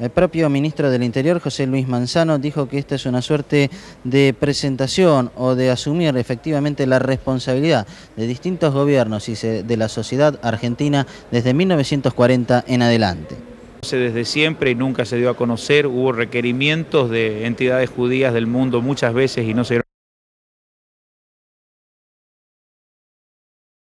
El propio ministro del Interior, José Luis Manzano, dijo que esta es una suerte de presentación o de asumir efectivamente la responsabilidad de distintos gobiernos y de la sociedad argentina desde 1940 en adelante. Desde siempre y nunca se dio a conocer, hubo requerimientos de entidades judías del mundo muchas veces y no se